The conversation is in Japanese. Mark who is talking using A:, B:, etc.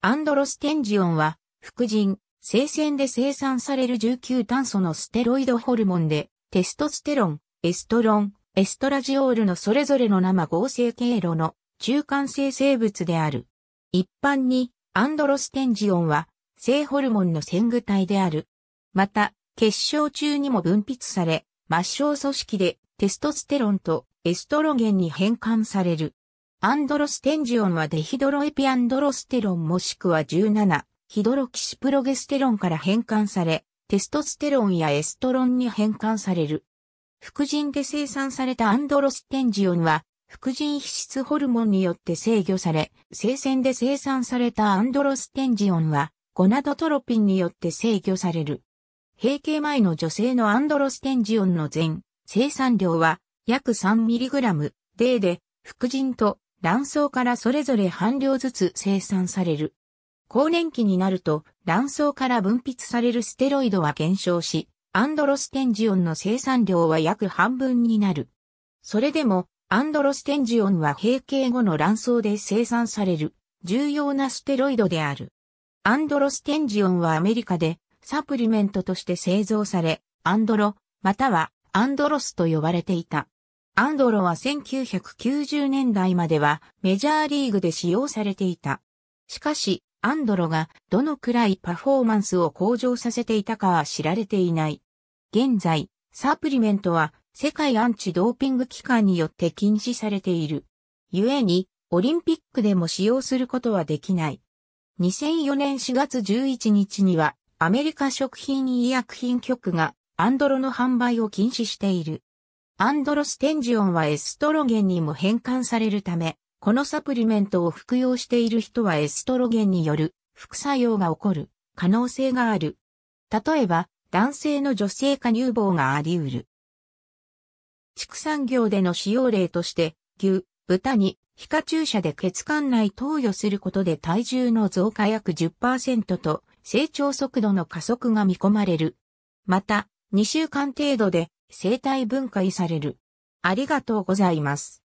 A: アンドロステンジオンは、副腎、生鮮で生産される19炭素のステロイドホルモンで、テストステロン、エストロン、エストラジオールのそれぞれの生合成経路の中間生成物である。一般に、アンドロステンジオンは、性ホルモンの先具体である。また、結晶中にも分泌され、末梢組織でテストステロンとエストロゲンに変換される。アンドロステンジオンはデヒドロエピアンドロステロンもしくは17、ヒドロキシプロゲステロンから変換され、テストステロンやエストロンに変換される。副腎で生産されたアンドロステンジオンは、副腎皮質ホルモンによって制御され、生鮮で生産されたアンドロステンジオンは、ゴナドトロピンによって制御される。閉経前の女性のアンドロステンジオンの全生産量は約 3mg デーで、副腎と卵巣からそれぞれ半量ずつ生産される。高年期になると卵巣から分泌されるステロイドは減少し、アンドロステンジオンの生産量は約半分になる。それでも、アンドロステンジオンは閉経後の卵巣で生産される重要なステロイドである。アンドロステンジオンはアメリカでサプリメントとして製造され、アンドロ、またはアンドロスと呼ばれていた。アンドロは1990年代まではメジャーリーグで使用されていた。しかし、アンドロがどのくらいパフォーマンスを向上させていたかは知られていない。現在、サプリメントは世界アンチドーピング機関によって禁止されている。故に、オリンピックでも使用することはできない。2004年4月11日には、アメリカ食品医薬品局がアンドロの販売を禁止している。アンドロステンジオンはエストロゲンにも変換されるため、このサプリメントを服用している人はエストロゲンによる副作用が起こる可能性がある。例えば、男性の女性化乳房があり得る。畜産業での使用例として、牛、豚に皮下注射で血管内投与することで体重の増加約10%と成長速度の加速が見込まれる。また、2週間程度で生体分解される。ありがとうございます。